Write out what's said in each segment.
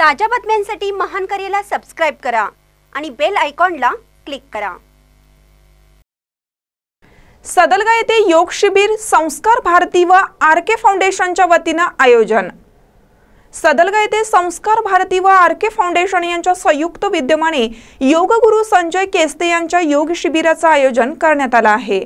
ताज्या बातम्यांसाठी महान करेला सबस्क्राईब करा आणि बेल आयकॉनला क्लिक करा सदलगा येथे योग शिबिर संस्कार भारती व आरके फाउंडेशनच्या वतीनं आयोजन सदलगा येथे संस्कार भारती व आरके के फाउंडेशन यांच्या संयुक्त विद्यमाने योग गुरु संजय केस्ते यांच्या योग शिबिराचं आयोजन करण्यात आलं आहे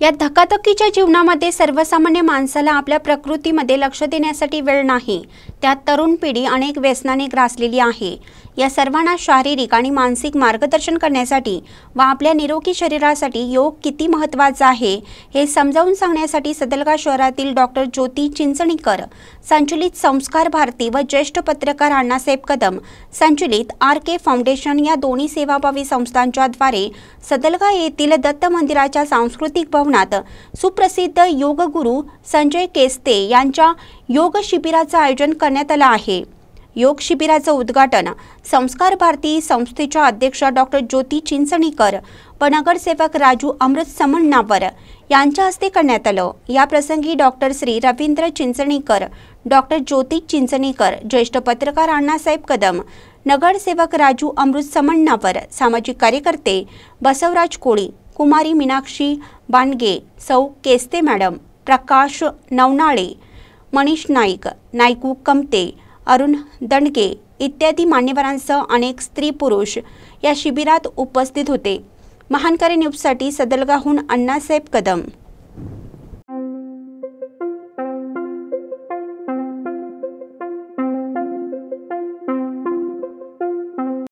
या धकाधकीच्या जीवनामध्ये सर्वसामान्य माणसाला आपल्या प्रकृतीमध्ये लक्ष देण्यासाठी वेळ नाही त्यात तरुण पिढी अनेक व्यसनाने ग्रासलेली आहे या सर्वांना शारीरिक आणि मानसिक मार्गदर्शन करण्यासाठी व आपल्या निरोगी शरीरासाठी योग किती महत्वाचा आहे हे समजावून सांगण्यासाठी सदलगा शहरातील डॉक्टर ज्योती चिंचणीकर संचलित संस्कार भारती व ज्येष्ठ पत्रकार अण्णासाहेब कदम संचलित आर के फाउंडेशन या दोन्ही सेवाभावी संस्थांच्याद्वारे सदलगा येथील दत्त मंदिराच्या सांस्कृतिक भवनात सुप्रसिद्ध गुरु संजय केस्ते यांच्या योग शिबिराचं आयोजन करण्यात आलं आहे योग शिबिराचं उद्घाटन संस्कार भारती संस्थेच्या अध्यक्ष डॉक्टर ज्योती चिंचणीकर व नगरसेवक राजू अमृत समन्नावर यांच्या हस्ते करण्यात आलं याप्रसंगी डॉक्टर श्री रवींद्र चिंचणीकर डॉक्टर ज्योती चिंचणीकर ज्येष्ठ पत्रकार अण्णासाहेब कदम नगरसेवक राजू अमृत समन्नावर सामाजिक कार्यकर्ते बसवराज कोळी कुमारी मीनाक्षी बांडगे सौ केस्ते मॅडम प्रकाश नवनाळे मनीष नाईक नायकू कमते अरुण दंडगे इत्यादी मान्यवरांसह अनेक स्त्री पुरुष या शिबिरात उपस्थित होते महानकारी न्यूजसाठी सदलगाहून अण्णासाहेब कदम